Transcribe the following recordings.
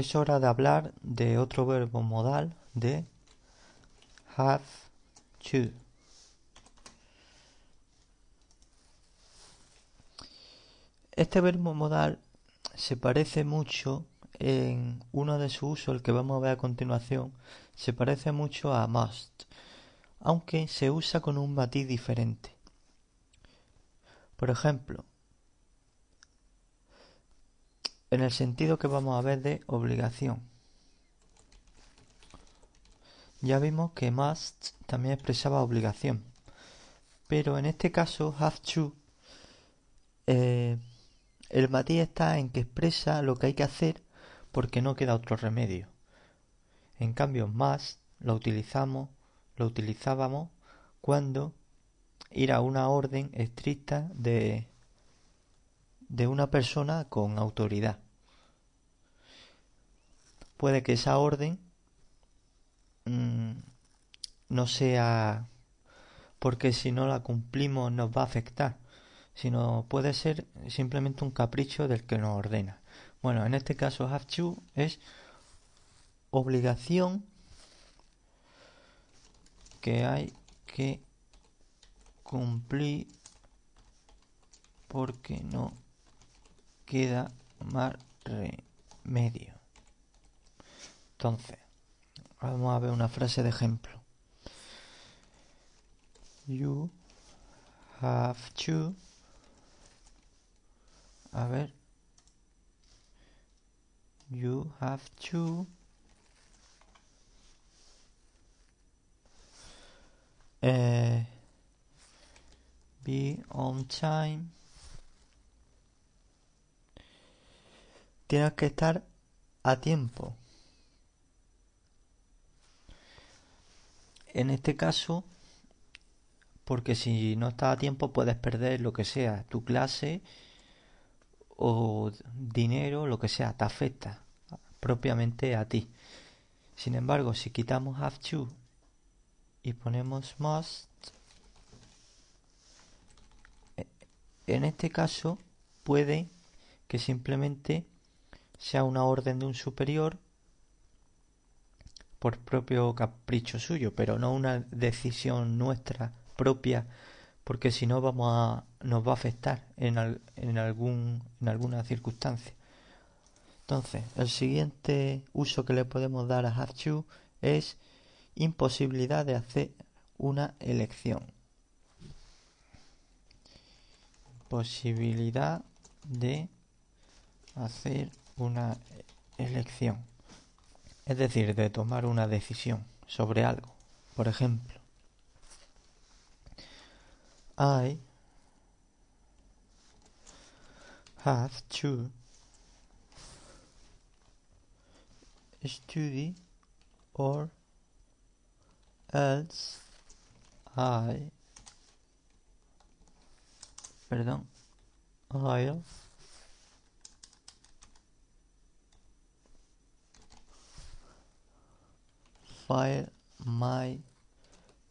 Es hora de hablar de otro verbo modal de have to. Este verbo modal se parece mucho en uno de sus usos, el que vamos a ver a continuación, se parece mucho a must, aunque se usa con un matiz diferente. Por ejemplo, en el sentido que vamos a ver de obligación. Ya vimos que must también expresaba obligación, pero en este caso have to eh, el matiz está en que expresa lo que hay que hacer porque no queda otro remedio. En cambio, must lo utilizamos, lo utilizábamos cuando era una orden estricta de de una persona con autoridad. Puede que esa orden mm, no sea porque si no la cumplimos nos va a afectar, sino puede ser simplemente un capricho del que nos ordena. Bueno, en este caso have to es obligación que hay que cumplir porque no queda más remedio. Entonces, vamos a ver una frase de ejemplo. You have to. A ver. You have to. Eh, be on time. tienes que estar a tiempo. En este caso, porque si no estás a tiempo puedes perder lo que sea, tu clase o dinero, lo que sea, te afecta propiamente a ti. Sin embargo, si quitamos have to y ponemos must, e, en este caso puede que simplemente sea una orden de un superior por propio capricho suyo, pero no una decisión nuestra propia, porque si no vamos a nos va a afectar en, algún en alguna circunstancia. Entonces, el siguiente uso que le podemos dar a Hachu es imposibilidad de hacer una elección. Posibilidad de hacer una elección, es decir, de tomar una decisión sobre algo. Por ejemplo, I have to study or else I perdón file my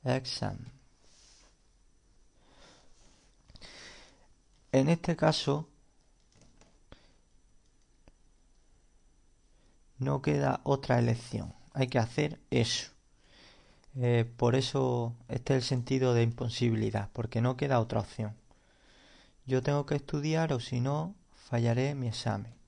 exam. En este caso no queda otra elección, hay que hacer eso. Eh, por eso este es el sentido de imposibilidad, porque no queda otra opción. Yo tengo que estudiar o si no fallaré mi examen.